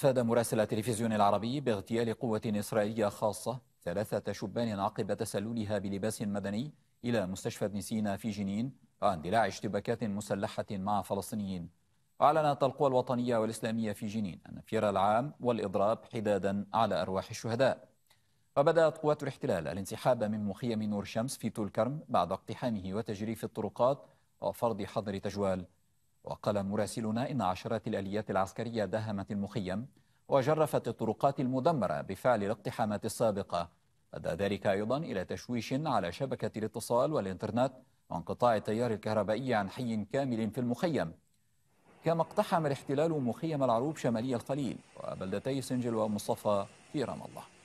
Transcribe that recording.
أفاد مراسل التلفزيون العربي باغتيال قوة إسرائيلية خاصة ثلاثة شبان عقب تسللها بلباس مدني إلى مستشفى ابن سينا في جنين واندلاع اشتباكات مسلحة مع فلسطينيين أعلنت القوى الوطنية والإسلامية في جنين النفير العام والإضراب حدادا على أرواح الشهداء وبدأت قوات الاحتلال الانسحاب من مخيم نور شمس في تولكرم كرم بعد اقتحامه وتجريف الطرقات وفرض حظر تجوال وقال مراسلنا إن عشرات الأليات العسكرية دهمت المخيم وجرفت الطرقات المدمرة بفعل الاقتحامات السابقة أدى ذلك أيضا إلى تشويش على شبكة الاتصال والإنترنت وانقطاع التيار الكهربائي عن حي كامل في المخيم كما اقتحم الاحتلال مخيم العروب شمالي الخليل وبلدتي سنجل ومصطفى في رام الله